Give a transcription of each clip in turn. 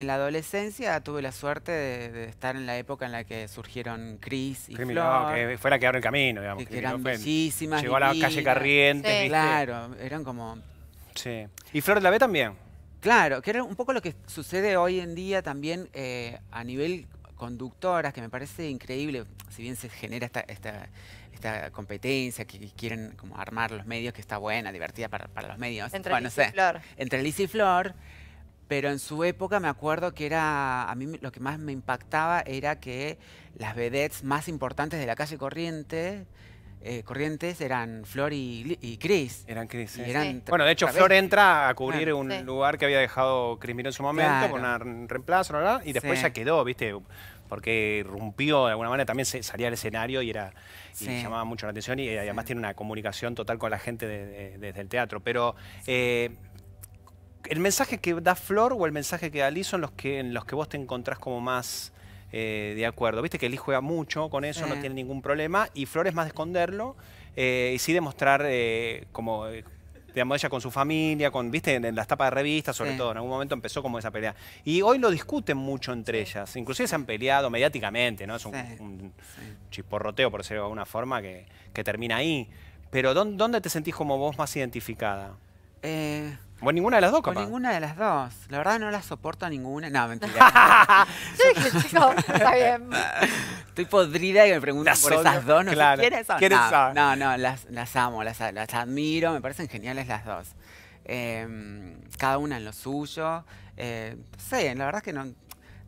En la adolescencia tuve la suerte de, estar en la época en la que surgieron Chris y Flor, que la que abrió el camino, digamos. Que, eran muchísimas. Llegó a la calle Carrientes, Claro, eran como... Sí. ¿Y Flor de la B también? Claro, que era un poco lo que sucede hoy en día también eh, a nivel conductoras, que me parece increíble, si bien se genera esta, esta, competencia que, quieren como armar los medios, que está buena, divertida para, los medios. Entre bueno, y Flor. Entre Liz y Flor pero en su época me acuerdo que era, a mí lo que más me impactaba era que las vedettes más importantes de la calle Corriente, eh, Corrientes eran Flor y, y Chris. Eran Cris, Bueno, de hecho, Flor entra a cubrir un lugar que había dejado Cris Miró en su momento, con un reemplazo, ¿no? y después ya quedó, ¿viste? Porque rompió de alguna manera, también se, salía al escenario y era llamaba mucho la atención y, eh, además tiene una comunicación total con la gente desde el teatro. Pero eh, el mensaje que da Flor o el mensaje que da Lee son los que, en los que vos te encontrás como más eh, de acuerdo. Viste que Lee juega mucho con eso, no tiene ningún problema, y Flor es más de esconderlo eh, y sí demostrar eh, como digamos, ella con su familia, con, viste, en, las tapas de revistas, sobre todo, en algún momento empezó como esa pelea. Y hoy lo discuten mucho entre ellas, inclusive se han peleado mediáticamente, ¿no? Es un, chisporroteo, por decirlo de alguna forma, que, termina ahí. Pero ¿dónde, ¿dónde te sentís como vos más identificada? Eh, o ninguna de las dos, capaz. O ninguna de las dos. La verdad no las soporto a ninguna. No, mentira. Yo dije, chico, está bien. Estoy podrida y me preguntas por esas dos. No sé quiénes son. ¿Quiénes no, no, las, amo, las, admiro, me parecen geniales las dos. Em, cada una en lo suyo. Eh, la verdad que no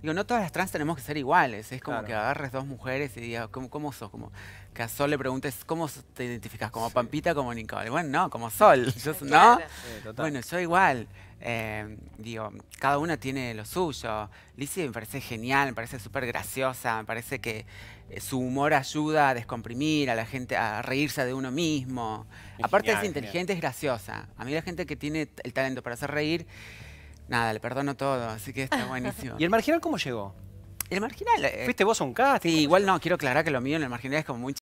Digo, no todas las trans tenemos que ser iguales. Es como que agarres dos mujeres y digas, ¿cómo, sos? Como que a Sol le preguntes, ¿cómo te identificas? ¿Como Pampita, como Nicole? Bueno, no, como Sol. Yo, ¿No? bueno, yo igual. Eh, digo, cada una tiene lo suyo. Lizzie me parece genial, me parece súper graciosa, me parece que eh, su humor ayuda a descomprimir a la gente, a reírse de uno mismo. Aparte es inteligente, es graciosa. A mí la gente que tiene el talento para hacer reír nada, le perdono todo, así que está buenísimo. ¿Y el marginal cómo llegó? El marginal. Eh, ¿Fuiste vos a un casting? igual no, quiero aclarar que lo mío en el marginal es como muy